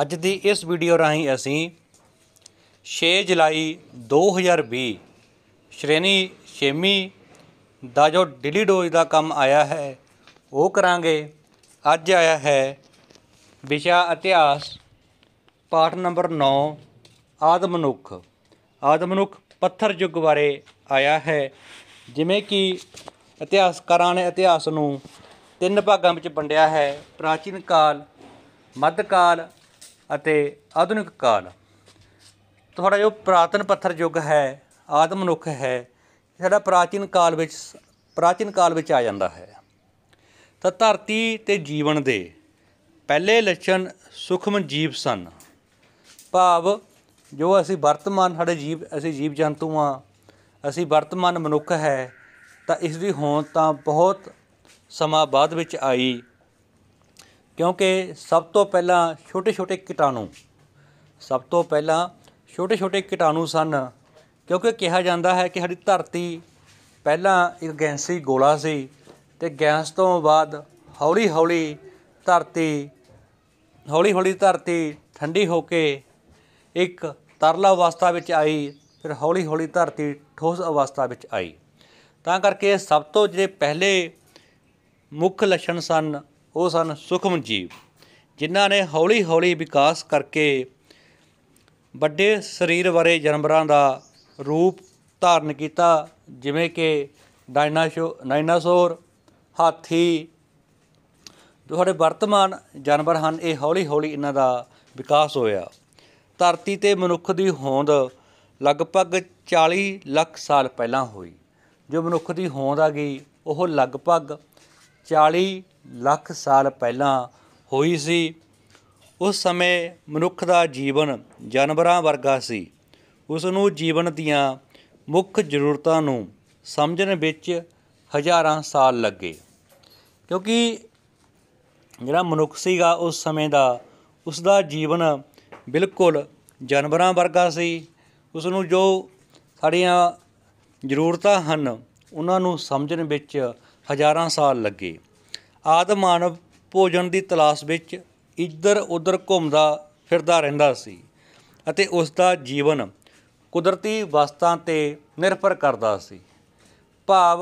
ਅੱਜ ਦੀ ਇਸ ਵੀਡੀਓ ਰਾਹੀਂ ਅਸੀਂ 6 ਜੁਲਾਈ 2020 ਸ਼੍ਰੇਣੀ 6ਵੀਂ ਦਾ ਜੋ ਡੇਲੀ ਡੋਜ਼ ਦਾ ਕੰਮ ਆਇਆ ਹੈ ਉਹ ਕਰਾਂਗੇ ਅੱਜ ਆਇਆ ਹੈ ਵਿਸ਼ਾ ਇਤਿਹਾਸ ਪਾਠ ਨੰਬਰ 9 ਆਦਮਨੁੱਖ ਆਦਮਨੁੱਖ ਪੱਥਰ ਯੁੱਗ ਬਾਰੇ ਆਇਆ ਹੈ ਜਿਵੇਂ ਕਿ ਇਤਿਹਾਸਕਾਰਾਂ ਨੇ ਇਤਿਹਾਸ ਨੂੰ ਤਿੰਨ ਭਾਗਾਂ ਵਿੱਚ ਵੰਡਿਆ ਹੈ ਪ੍ਰਾਚੀਨ ਕਾਲ ਮੱਧ ਕਾਲ ਅਤੇ ਆਧੁਨਿਕ ਕਾਲ ਤੁਹਾਡਾ ਜੋ ਪ੍ਰਾਤਨ ਪੱਥਰ ਯੁੱਗ ਹੈ ਆਦਮ ਮਨੁੱਖ ਹੈ ਸਾਡਾ ਪ੍ਰਾਚੀਨ ਕਾਲ ਵਿੱਚ ਪ੍ਰਾਚੀਨ ਕਾਲ ਵਿੱਚ ਆ ਜਾਂਦਾ ਹੈ ਤਾਂ ਧਰਤੀ ਤੇ ਜੀਵਨ ਦੇ ਪਹਿਲੇ ਲੱਛਣ ਸੁਖਮ ਜੀਵ ਸਨ ਭਾਵ ਜੋ ਅਸੀਂ ਵਰਤਮਾਨ ਸਾਡੇ ਜੀਵ ਅਸੀਂ ਜੀਵ ਜੰਤੂ ਆ ਅਸੀਂ ਵਰਤਮਾਨ ਮਨੁੱਖ ਹੈ ਤਾਂ ਇਸ ਦੀ ਹੋਂਦ ਤਾਂ ਬਹੁਤ ਸਮਾਂ ਬਾਅਦ ਵਿੱਚ ਆਈ ਕਿਉਂਕਿ ਸਭ ਤੋਂ ਪਹਿਲਾਂ ਛੋਟੇ ਛੋਟੇ ਕੀਟਾਣੂ ਸਭ ਤੋਂ ਪਹਿਲਾਂ ਛੋਟੇ ਛੋਟੇ ਕੀਟਾਣੂ ਸਨ ਕਿਉਂਕਿ ਕਿਹਾ ਜਾਂਦਾ ਹੈ ਕਿ ਸਾਡੀ ਧਰਤੀ ਪਹਿਲਾਂ ਇੱਕ ਗੈਂਸੀ ਗੋਲਾ ਸੀ ਤੇ ਗੈਸ ਤੋਂ ਬਾਅਦ ਹੌਲੀ ਹੌਲੀ ਧਰਤੀ ਹੌਲੀ ਹੌਲੀ ਧਰਤੀ ਠੰਡੀ ਹੋ ਕੇ ਇੱਕ ਤਰਲ ਅਵਸਥਾ ਵਿੱਚ ਆਈ ਫਿਰ ਹੌਲੀ ਹੌਲੀ ਧਰਤੀ ਠੋਸ ਅਵਸਥਾ ਵਿੱਚ ਆਈ ਤਾਂ ਕਰਕੇ ਸਭ ਤੋਂ ਜਿਹੜੇ ਪਹਿਲੇ ਮੁੱਖ ਲੱਛਣ ਸਨ ਉਹ ਸਨ ਸੁਖਮ ਜੀਵ ਜਿਨ੍ਹਾਂ ਨੇ ਹੌਲੀ ਹੌਲੀ ਵਿਕਾਸ ਕਰਕੇ ਵੱਡੇ ਸਰੀਰ ਵਾਲੇ ਜਾਨਵਰਾਂ ਦਾ ਰੂਪ ਧਾਰਨ ਕੀਤਾ ਜਿਵੇਂ ਕਿ ਡਾਇਨਾਸੋਰ ਡਾਇਨਾਸੌਰ ਹਾਥੀ ਤੁਹਾਡੇ ਵਰਤਮਾਨ ਜਾਨਵਰ ਹਨ ਇਹ ਹੌਲੀ-ਹੌਲੀ ਇਹਨਾਂ ਦਾ ਵਿਕਾਸ ਹੋਇਆ ਧਰਤੀ ਤੇ ਮਨੁੱਖ ਦੀ ਹੋਂਦ ਲਗਭਗ 40 ਲੱਖ ਸਾਲ ਪਹਿਲਾਂ ਹੋਈ ਜੋ ਮਨੁੱਖ ਦੀ ਹੋਂਦ ਆ ਗਈ ਉਹ ਲਗਭਗ 40 ਲੱਖ ਸਾਲ ਪਹਿਲਾਂ ਹੋਈ ਸੀ ਉਸ ਸਮੇਂ ਮਨੁੱਖ ਦਾ ਜੀਵਨ ਜਾਨਵਰਾਂ ਵਰਗਾ ਸੀ ਉਸ ਨੂੰ ਜੀਵਨ ਦੀਆਂ ਮੁੱਖ ਜ਼ਰੂਰਤਾਂ ਨੂੰ ਸਮਝਣ ਵਿੱਚ ਹਜ਼ਾਰਾਂ ਸਾਲ ਲੱਗੇ ਕਿਉਂਕਿ ਜਿਹੜਾ ਮਨੁੱਖ ਸੀਗਾ ਉਸ ਸਮੇਂ ਦਾ ਉਸ ਦਾ ਜੀਵਨ ਬਿਲਕੁਲ ਜਾਨਵਰਾਂ ਵਰਗਾ ਸੀ ਉਸ ਨੂੰ ਜੋ ਸਾਡੀਆਂ ਜ਼ਰੂਰਤਾਂ ਹਨ ਉਹਨਾਂ ਨੂੰ ਸਮਝਣ ਵਿੱਚ ਹਜ਼ਾਰਾਂ ਸਾਲ ਲੱਗੇ ਆਦਿ ਮਾਨਵ ਭੋਜਨ ਦੀ ਤਲਾਸ਼ ਵਿੱਚ ਇੱਧਰ ਉੱਧਰ ਘੁੰਮਦਾ ਫਿਰਦਾ ਰਹਿੰਦਾ ਸੀ ਅਤੇ ਉਸ ਦਾ ਜੀਵਨ ਕੁਦਰਤੀ ਵਸਤਾਂ ਤੇ ਨਿਰਭਰ ਕਰਦਾ ਸੀ ਭਾਵ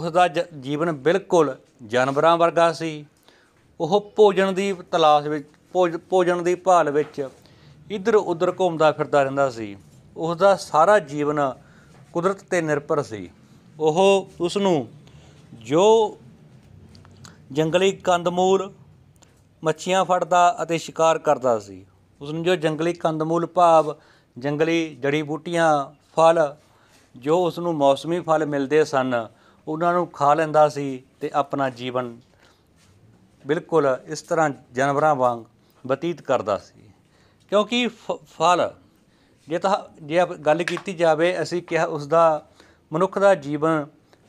ਉਸ ਦਾ ਜੀਵਨ ਬਿਲਕੁਲ ਜਾਨਵਰਾਂ ਵਰਗਾ ਸੀ ਉਹ ਭੋਜਨ ਦੀ ਤਲਾਸ਼ ਵਿੱਚ ਭੋਜਨ ਦੀ ਭਾਲ ਵਿੱਚ ਇੱਧਰ ਉੱਧਰ ਘੁੰਮਦਾ ਫਿਰਦਾ ਰਹਿੰਦਾ ਸੀ ਉਸ ਦਾ ਸਾਰਾ ਜੀਵਨ ਕੁਦਰਤ ਤੇ ਨਿਰਭਰ ਸੀ ਉਹ ਉਸ ਨੂੰ ਜੋ ਜੰਗਲੀ ਕੰਦਮੂਲ ਮੱਛੀਆਂ ਫੜਦਾ ਅਤੇ ਸ਼ਿਕਾਰ ਕਰਦਾ ਸੀ ਉਸ ਨੂੰ ਜੋ ਜੰਗਲੀ ਕੰਦਮੂਲ ਭਾਵ ਜੰਗਲੀ ਜੜੀ ਬੂਟੀਆਂ ਫਲ ਜੋ ਉਸ ਨੂੰ ਮੌਸਮੀ ਫਲ ਮਿਲਦੇ ਸਨ ਉਹਨਾਂ ਨੂੰ ਖਾ ਲੈਂਦਾ ਸੀ ਤੇ ਆਪਣਾ ਜੀਵਨ ਬਿਲਕੁਲ ਇਸ ਤਰ੍ਹਾਂ ਜਾਨਵਰਾਂ ਵਾਂਗ ਬਤੀਤ ਕਰਦਾ ਸੀ ਕਿਉਂਕਿ ਫਲ ਜੇ ਤਾਂ ਜੇ ਗੱਲ ਕੀਤੀ ਜਾਵੇ ਅਸੀਂ ਕਿਹਾ ਉਸ ਦਾ ਮਨੁੱਖ ਦਾ ਜੀਵਨ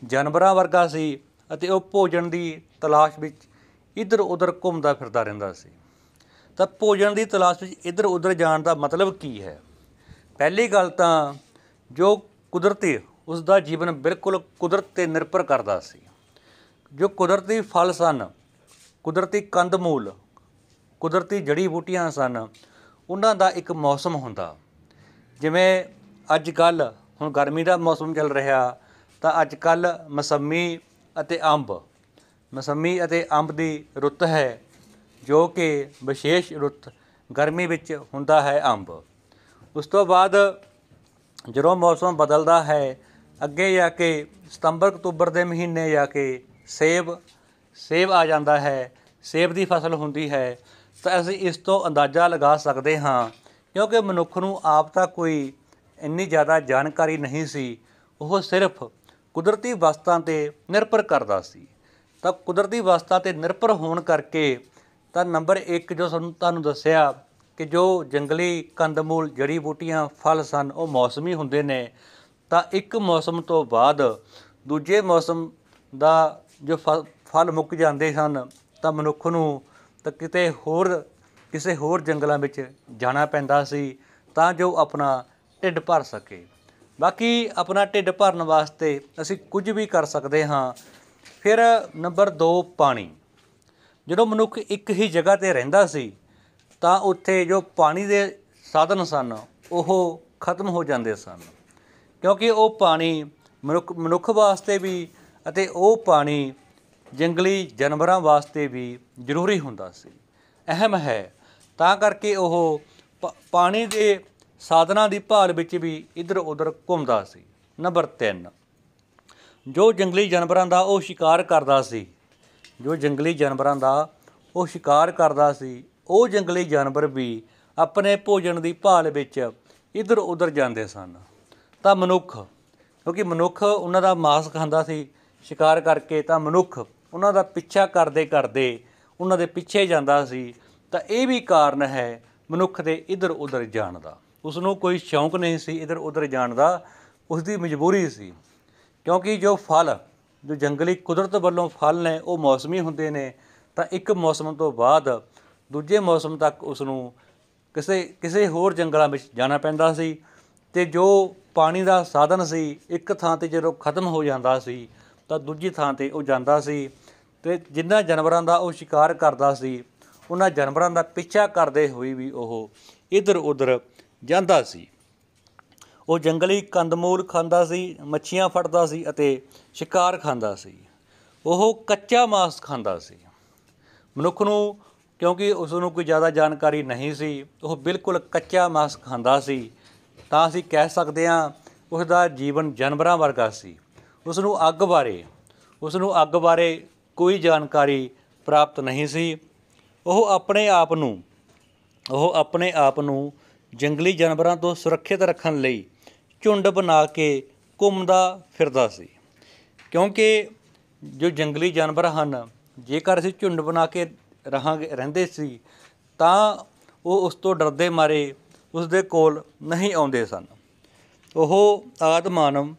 ਜਾਨਵਰਾਂ ਵਰਗਾ ਸੀ ਅਤੇ ਉਹ ਭੋਜਨ ਦੀ ਤਲਾਸ਼ ਵਿੱਚ ਇੱਧਰ ਉੱਧਰ ਘੁੰਮਦਾ ਫਿਰਦਾ ਰਹਿੰਦਾ ਸੀ ਤਾਂ ਭੋਜਨ ਦੀ ਤਲਾਸ਼ ਵਿੱਚ ਇੱਧਰ ਉੱਧਰ ਜਾਣ ਦਾ ਮਤਲਬ ਕੀ ਹੈ ਪਹਿਲੀ ਗੱਲ ਤਾਂ ਜੋ ਕੁਦਰਤੀ ਉਸ ਦਾ ਜੀਵਨ ਬਿਲਕੁਲ ਕੁਦਰਤ ਤੇ ਨਿਰਭਰ ਕਰਦਾ ਸੀ ਜੋ ਕੁਦਰਤੀ ਫਲ ਸਨ ਕੁਦਰਤੀ ਕੰਦ ਮੂਲ ਕੁਦਰਤੀ ਜੜੀ ਬੂਟੀਆਂ ਸਨ ਉਹਨਾਂ ਦਾ ਇੱਕ ਮੌਸਮ ਹੁੰਦਾ ਜਿਵੇਂ ਅੱਜ ਕੱਲ ਹੁਣ ਗਰਮੀ ਦਾ ਮੌਸਮ ਚੱਲ ਰਿਹਾ ਤਾਂ ਅੱਜ ਕੱਲ ਮਸੰਮੀ ਅਤੇ ਅੰਬ ਮਸੰਮੀ ਅਤੇ ਅੰਬ ਦੀ ਰੁੱਤ ਹੈ ਜੋ ਕਿ ਵਿਸ਼ੇਸ਼ ਰੁੱਤ ਗਰਮੀ ਵਿੱਚ ਹੁੰਦਾ ਹੈ ਅੰਬ ਉਸ ਤੋਂ ਬਾਅਦ ਜਦੋਂ ਮੌਸਮ ਬਦਲਦਾ ਹੈ ਅੱਗੇ ਜਾ ਕੇ ਸਤੰਬਰ ਅਕਤੂਬਰ ਦੇ ਮਹੀਨੇ ਜਾ ਕੇ ਸੇਬ ਸੇਬ ਆ ਜਾਂਦਾ ਹੈ ਸੇਬ ਦੀ ਫਸਲ ਹੁੰਦੀ ਹੈ ਤਾਂ ਅਸੀਂ ਇਸ ਤੋਂ ਅੰਦਾਜ਼ਾ ਲਗਾ ਸਕਦੇ ਹਾਂ ਕਿਉਂਕਿ ਮਨੁੱਖ ਨੂੰ ਆਪ ਤਾਂ ਕੋਈ ਇੰਨੀ ਜ਼ਿਆਦਾ ਜਾਣਕਾਰੀ ਨਹੀਂ ਸੀ ਉਹ ਸਿਰਫ ਕੁਦਰਤੀ ਵਸਤਾਂ ਤੇ ਨਿਰਭਰ ਕਰਦਾ ਸੀ ਤਾਂ ਕੁਦਰਤੀ ਵਸਤਾ ਤੇ ਨਿਰਭਰ ਹੋਣ ਕਰਕੇ ਤਾਂ ਨੰਬਰ 1 ਜੋ ਸਾਨੂੰ ਤੁਹਾਨੂੰ ਦੱਸਿਆ ਕਿ ਜੋ ਜੰਗਲੀ ਕੰਦਮੂਲ ਜੜੀ ਬੂਟੀਆਂ ਫਲ ਸਨ ਉਹ ਮੌਸਮੀ ਹੁੰਦੇ ਨੇ ਤਾਂ ਇੱਕ ਮੌਸਮ ਤੋਂ ਬਾਅਦ ਦੂਜੇ ਮੌਸਮ ਦਾ ਜੋ ਫਲ ਮੁੱਕ ਜਾਂਦੇ ਹਨ ਤਾਂ ਮਨੁੱਖ ਨੂੰ ਤਾਂ ਕਿਤੇ ਹੋਰ ਕਿਸੇ ਹੋਰ ਜੰਗਲਾਂ ਵਿੱਚ ਜਾਣਾ ਪੈਂਦਾ ਸੀ ਤਾਂ ਜੋ ਆਪਣਾ ਢਿੱਡ ਭਰ ਸਕੇ ਬਾਕੀ ਆਪਣਾ ਢਿੱਡ ਭਰਨ ਵਾਸਤੇ ਅਸੀਂ ਕੁਝ ਵੀ ਕਰ ਸਕਦੇ ਹਾਂ ਫਿਰ ਨੰਬਰ 2 ਪਾਣੀ ਜਦੋਂ ਮਨੁੱਖ ਇੱਕ ਹੀ ਜਗ੍ਹਾ ਤੇ ਰਹਿੰਦਾ ਸੀ ਤਾਂ ਉੱਥੇ ਜੋ ਪਾਣੀ ਦੇ ਸਾਧਨ ਸਨ ਉਹ ਖਤਮ ਹੋ ਜਾਂਦੇ ਸਨ ਕਿਉਂਕਿ ਉਹ ਪਾਣੀ ਮਨੁੱਖ ਮਨੁੱਖ ਵਾਸਤੇ ਵੀ ਅਤੇ ਉਹ ਪਾਣੀ ਜੰਗਲੀ ਜਾਨਵਰਾਂ ਵਾਸਤੇ ਵੀ ਜ਼ਰੂਰੀ ਹੁੰਦਾ ਸੀ ਅਹਿਮ ਹੈ ਤਾਂ ਕਰਕੇ ਉਹ ਪਾਣੀ ਦੇ ਸਾਧਨਾਂ ਦੀ ਭਾਲ ਵਿੱਚ ਵੀ ਇੱਧਰ ਉੱਧਰ ਘੁੰਮਦਾ ਸੀ ਨੰਬਰ 3 ਜੋ ਜੰਗਲੀ ਜਾਨਵਰਾਂ ਦਾ ਉਹ ਸ਼ਿਕਾਰ ਕਰਦਾ ਸੀ ਜੋ ਜੰਗਲੀ ਜਾਨਵਰਾਂ ਦਾ ਉਹ ਸ਼ਿਕਾਰ ਕਰਦਾ ਸੀ ਉਹ ਜੰਗਲੀ ਜਾਨਵਰ ਵੀ ਆਪਣੇ ਭੋਜਨ ਦੀ ਭਾਲ ਵਿੱਚ ਇਧਰ ਉਧਰ ਜਾਂਦੇ ਸਨ ਤਾਂ ਮਨੁੱਖ ਕਿਉਂਕਿ ਮਨੁੱਖ ਉਹਨਾਂ ਦਾ ਮਾਸ ਖਾਂਦਾ ਸੀ ਸ਼ਿਕਾਰ ਕਰਕੇ ਤਾਂ ਮਨੁੱਖ ਉਹਨਾਂ ਦਾ ਪਿੱਛਾ ਕਰਦੇ ਕਰਦੇ ਉਹਨਾਂ ਦੇ ਪਿੱਛੇ ਜਾਂਦਾ ਸੀ ਤਾਂ ਇਹ ਵੀ ਕਾਰਨ ਹੈ ਮਨੁੱਖ ਦੇ ਇਧਰ ਉਧਰ ਜਾਣ ਦਾ ਉਸ ਨੂੰ ਕੋਈ ਸ਼ੌਂਕ ਨਹੀਂ ਸੀ ਇਧਰ ਉਧਰ ਜਾਣ ਦਾ ਉਸ ਦੀ ਮਜਬੂਰੀ ਸੀ ਕਿਉਂਕਿ ਜੋ ਫਲ ਜੋ ਜੰਗਲੀ ਕੁਦਰਤ ਵੱਲੋਂ ਫਲ ਨੇ ਉਹ ਮੌਸਮੀ ਹੁੰਦੇ ਨੇ ਤਾਂ ਇੱਕ ਮੌਸਮ ਤੋਂ ਬਾਅਦ ਦੂਜੇ ਮੌਸਮ ਤੱਕ ਉਸ ਨੂੰ ਕਿਸੇ ਕਿਸੇ ਹੋਰ ਜੰਗਲਾਂ ਵਿੱਚ ਜਾਣਾ ਪੈਂਦਾ ਸੀ ਤੇ ਜੋ ਪਾਣੀ ਦਾ ਸਾਧਨ ਸੀ ਇੱਕ ਥਾਂ ਤੇ ਜਦੋਂ ਖਤਮ ਹੋ ਜਾਂਦਾ ਸੀ ਤਾਂ ਦੂਜੀ ਥਾਂ ਤੇ ਉਹ ਜਾਂਦਾ ਸੀ ਤੇ ਜਿੰਨਾ ਜਾਨਵਰਾਂ ਦਾ ਉਹ ਸ਼ਿਕਾਰ ਕਰਦਾ ਸੀ ਉਹਨਾਂ ਜਾਨਵਰਾਂ ਦਾ ਪਿੱਛਾ ਕਰਦੇ ਹੋਏ ਵੀ ਉਹ ਇਧਰ ਉਧਰ ਜਾਂਦਾ ਸੀ ਉਹ ਜੰਗਲੀ ਕੰਦਮੂਲ ਖਾਂਦਾ ਸੀ ਮੱਛੀਆਂ ਫੜਦਾ ਸੀ ਅਤੇ ਸ਼ਿਕਾਰ ਖਾਂਦਾ ਸੀ ਉਹ ਕੱਚਾ ਮਾਸ ਖਾਂਦਾ ਸੀ ਮਨੁੱਖ ਨੂੰ ਕਿਉਂਕਿ ਉਸ ਨੂੰ ਕੋਈ ਜ਼ਿਆਦਾ ਜਾਣਕਾਰੀ ਨਹੀਂ ਸੀ ਉਹ ਬਿਲਕੁਲ ਕੱਚਾ ਮਾਸ ਖਾਂਦਾ ਸੀ ਤਾਂ ਅਸੀਂ ਕਹਿ ਸਕਦੇ ਹਾਂ ਉਸ ਦਾ ਜੀਵਨ ਜਾਨਵਰਾਂ ਵਰਗਾ ਸੀ ਉਸ ਨੂੰ ਅੱਗ ਬਾਰੇ ਉਸ ਨੂੰ ਅੱਗ ਬਾਰੇ ਕੋਈ ਜਾਣਕਾਰੀ ਪ੍ਰਾਪਤ ਨਹੀਂ ਸੀ ਉਹ ਆਪਣੇ ਆਪ ਨੂੰ ਉਹ ਆਪਣੇ ਆਪ ਨੂੰ ਜੰਗਲੀ ਜਾਨਵਰਾਂ ਤੋਂ ਸੁਰੱਖਿਅਤ ਰੱਖਣ ਲਈ ਝੁੰਡ ਬਣਾ ਕੇ ਘੁੰਮਦਾ ਫਿਰਦਾ ਸੀ ਕਿਉਂਕਿ ਜੋ ਜੰਗਲੀ ਜਾਨਵਰ ਹਨ ਜੇਕਰ ਅਸੀਂ ਝੁੰਡ ਬਣਾ ਕੇ ਰਹਾਂਗੇ ਰਹਿੰਦੇ ਸੀ ਤਾਂ ਉਹ ਉਸ ਤੋਂ ਡਰਦੇ ਮਾਰੇ ਉਸ ਦੇ ਕੋਲ ਨਹੀਂ ਆਉਂਦੇ ਸਨ ਉਹ ਆਦਮਾਨਵ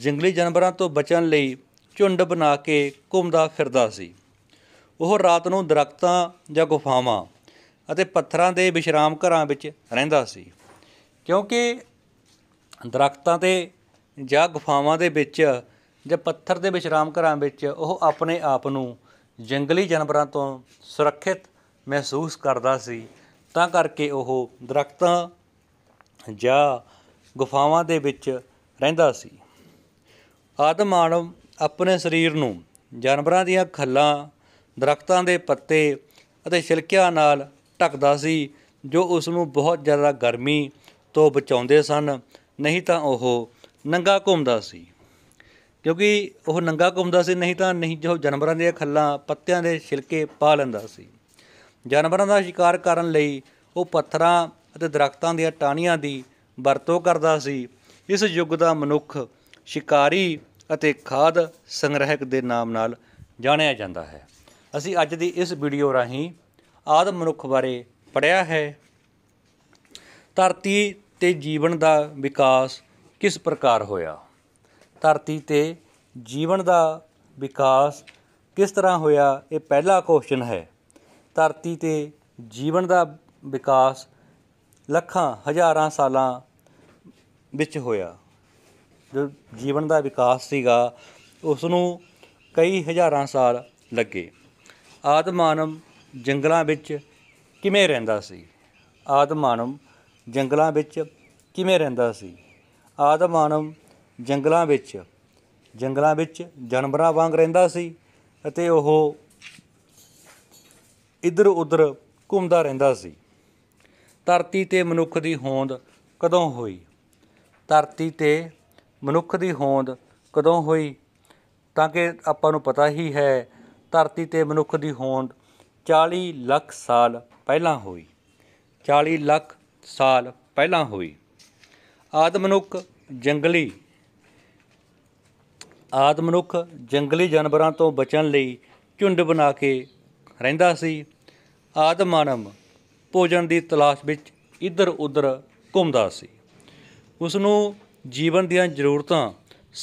ਜੰਗਲੀ ਜਾਨਵਰਾਂ ਤੋਂ ਬਚਣ ਲਈ ਝੁੰਡ ਬਣਾ ਕੇ ਘੁੰਮਦਾ ਫਿਰਦਾ ਸੀ ਉਹ ਰਾਤ ਨੂੰ ਦਰਖਤਾਂ ਜਾਂ ਗੁਫਾਵਾਂ ਅਤੇ ਪੱਥਰਾਂ ਦੇ ਵਿਸ਼ਰਾਮ ਘਰਾਂ ਵਿੱਚ ਰਹਿੰਦਾ ਸੀ ਕਿਉਂਕਿ ਦਰਖਤਾਂ 'ਤੇ ਜਾਂ ਗੁਫਾਵਾਂ ਦੇ ਵਿੱਚ ਜਾਂ ਪੱਥਰ ਦੇ ਵਿਸ਼ਰਾਮ ਘਰਾਂ ਵਿੱਚ ਉਹ ਆਪਣੇ ਆਪ ਨੂੰ ਜੰਗਲੀ ਜਾਨਵਰਾਂ ਤੋਂ ਸੁਰੱਖਿਅਤ ਮਹਿਸੂਸ ਕਰਦਾ ਸੀ ਤਾਂ ਕਰਕੇ ਉਹ ਦਰਖਤਾਂ ਜਾਂ ਗੁਫਾਵਾਂ ਦੇ ਵਿੱਚ ਰਹਿੰਦਾ ਸੀ ਆਦਮ ਮਾਨਵ ਆਪਣੇ ਸਰੀਰ ਨੂੰ ਜਾਨਵਰਾਂ ਦੀਆਂ ਖੱਲਾਂ ਦਰਖਤਾਂ ਦੇ ਪੱਤੇ ਅਤੇ ਛਿਲਕਿਆਂ ਨਾਲ ਢੱਕਦਾ ਸੀ ਜੋ ਉਸ ਨੂੰ ਬਹੁਤ ਜ਼ਿਆਦਾ ਗਰਮੀ ਤੋਂ ਬਚਾਉਂਦੇ ਸਨ ਨਹੀਂ ਤਾਂ ਉਹ ਨੰਗਾ ਘੁੰਮਦਾ ਸੀ ਕਿਉਂਕਿ ਉਹ ਨੰਗਾ ਘੁੰਮਦਾ ਸੀ ਨਹੀਂ ਤਾਂ ਨਹੀਂ ਜੋ ਜਾਨਵਰਾਂ ਦੇ ਖੱਲਾਂ ਪੱਤਿਆਂ ਦੇ ਛਿਲਕੇ ਪਾ ਲੈਂਦਾ ਸੀ ਜਾਨਵਰਾਂ ਦਾ ਸ਼ਿਕਾਰ ਕਰਨ ਲਈ ਉਹ ਪੱਥਰਾਂ ਅਤੇ ਦਰਖਤਾਂ ਦੀਆਂ ਟਾਹਣੀਆਂ ਦੀ ਵਰਤੋਂ ਕਰਦਾ ਸੀ ਇਸ ਯੁੱਗ ਦਾ ਮਨੁੱਖ ਸ਼ਿਕਾਰੀ ਅਤੇ ਖਾਦ ਸੰਗ੍ਰਹਿਕ ਦੇ ਨਾਮ ਨਾਲ ਜਾਣਿਆ ਜਾਂਦਾ ਹੈ ਅਸੀਂ ਅੱਜ ਦੀ ਇਸ ਵੀਡੀਓ ਰਾਹੀਂ ਆਦਮ ਮਨੁੱਖ ਬਾਰੇ ਪੜਿਆ ਹੈ ਧਰਤੀ ਤੇ ਜੀਵਨ ਦਾ ਵਿਕਾਸ ਕਿਸ ਪ੍ਰਕਾਰ ਹੋਇਆ ਧਰਤੀ ਤੇ ਜੀਵਨ ਦਾ ਵਿਕਾਸ ਕਿਸ ਤਰ੍ਹਾਂ ਹੋਇਆ ਇਹ ਪਹਿਲਾ ਕੁਐਸਚਨ ਹੈ ਧਰਤੀ ਤੇ ਜੀਵਨ ਦਾ ਵਿਕਾਸ ਲੱਖਾਂ ਹਜ਼ਾਰਾਂ ਸਾਲਾਂ ਵਿੱਚ ਹੋਇਆ ਜੋ ਜੀਵਨ ਦਾ ਵਿਕਾਸ ਸੀਗਾ ਉਸ ਨੂੰ ਕਈ ਹਜ਼ਾਰਾਂ ਸਾਲ ਲੱਗੇ ਆਦਮਾਨਮ ਜੰਗਲਾਂ ਵਿੱਚ ਕਿਵੇਂ ਰਹਿੰਦਾ ਸੀ ਆਦਮਾਨਮ ਜੰਗਲਾਂ ਵਿੱਚ ਕਿਵੇਂ ਰਹਿੰਦਾ ਸੀ ਆਦਮ ਮਾਨਵ ਜੰਗਲਾਂ ਵਿੱਚ ਜੰਗਲਾਂ ਵਿੱਚ ਜਾਨਵਰਾਂ ਵਾਂਗ ਰਹਿੰਦਾ ਸੀ ਅਤੇ ਉਹ ਇੱਧਰ ਉੱਧਰ ਘੁੰਮਦਾ ਰਹਿੰਦਾ ਸੀ ਧਰਤੀ ਤੇ ਮਨੁੱਖ ਦੀ ਹੋਂਦ ਕਦੋਂ ਹੋਈ ਧਰਤੀ ਤੇ ਮਨੁੱਖ ਦੀ ਹੋਂਦ ਕਦੋਂ ਹੋਈ ਤਾਂ ਕਿ ਆਪਾਂ ਨੂੰ ਪਤਾ ਹੀ ਹੈ ਧਰਤੀ ਤੇ ਮਨੁੱਖ ਦੀ ਹੋਂਦ 40 ਲੱਖ ਸਾਲ ਪਹਿਲਾਂ ਹੋਈ 40 ਲੱਖ ਸਾਲ ਪਹਿਲਾਂ ਹੋਈ ਆਦਮਨੁੱਖ ਜੰਗਲੀ ਆਦਮਨੁੱਖ ਜੰਗਲੀ ਜਾਨਵਰਾਂ ਤੋਂ ਬਚਣ ਲਈ ਝੁੰਡ ਬਣਾ ਕੇ ਰਹਿੰਦਾ ਸੀ ਆਦਮਾਨਮ ਭੋਜਨ ਦੀ ਤਲਾਸ਼ ਵਿੱਚ ਇੱਧਰ ਉੱਧਰ ਘੁੰਮਦਾ ਸੀ ਉਸ ਨੂੰ ਜੀਵਨ ਦੀਆਂ ਜ਼ਰੂਰਤਾਂ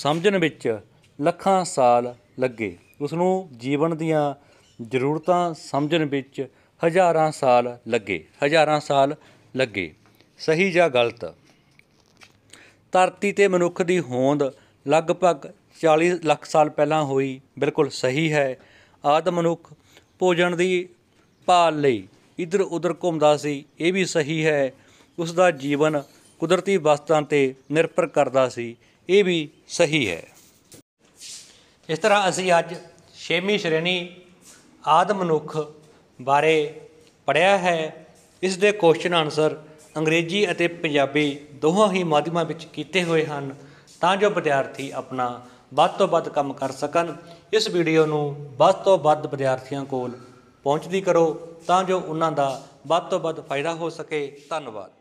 ਸਮਝਣ ਵਿੱਚ ਲੱਖਾਂ ਸਾਲ ਲੱਗੇ ਉਸ ਨੂੰ ਜੀਵਨ ਦੀਆਂ ਜ਼ਰੂਰਤਾਂ ਸਮਝਣ ਵਿੱਚ ਹਜ਼ਾਰਾਂ ਸਾਲ ਲੱਗੇ ਹਜ਼ਾਰਾਂ ਸਾਲ ਲੱਗੇ ਸਹੀ ਜਾਂ ਗਲਤ ਧਰਤੀ ਤੇ ਮਨੁੱਖ ਦੀ ਹੋਂਦ ਲਗਭਗ 40 ਲੱਖ ਸਾਲ ਪਹਿਲਾਂ ਹੋਈ ਬਿਲਕੁਲ ਸਹੀ ਹੈ ਆਦਮ ਮਨੁੱਖ ਭੋਜਨ ਦੀ ਭਾਲ ਲਈ ਇਧਰ ਉਧਰ ਘੁੰਮਦਾ ਸੀ ਇਹ ਵੀ ਸਹੀ ਹੈ ਉਸ ਦਾ ਜੀਵਨ ਕੁਦਰਤੀ ਵਸਤਾਂ ਤੇ ਨਿਰਭਰ ਕਰਦਾ ਸੀ ਇਹ ਵੀ ਸਹੀ ਹੈ ਇਸ ਤਰ੍ਹਾਂ ਅਸੀਂ ਅੱਜ 6ਵੀਂ ਸ਼੍ਰੇਣੀ ਆਦਮ ਮਨੁੱਖ ਬਾਰੇ ਪੜਿਆ ਹੈ ਇਸ ਦੇ ਕੁਐਸਚਨ ਆਨਸਰ ਅੰਗਰੇਜ਼ੀ ਅਤੇ ਪੰਜਾਬੀ ਦੋਹਾਂ ਹੀ ਮਾਧਿਅਮਾਂ ਵਿੱਚ ਕੀਤੇ ਹੋਏ ਹਨ ਤਾਂ ਜੋ ਵਿਦਿਆਰਥੀ ਆਪਣਾ ਵੱਧ ਤੋਂ ਵੱਧ ਕੰਮ ਕਰ ਸਕਣ ਇਸ ਵੀਡੀਓ ਨੂੰ ਵੱਧ ਤੋਂ ਵੱਧ ਵਿਦਿਆਰਥੀਆਂ ਕੋਲ ਪਹੁੰਚਦੀ ਕਰੋ ਤਾਂ ਜੋ ਉਹਨਾਂ ਦਾ ਵੱਧ ਤੋਂ ਵੱਧ ਫਾਇਦਾ ਹੋ ਸਕੇ ਧੰਨਵਾਦ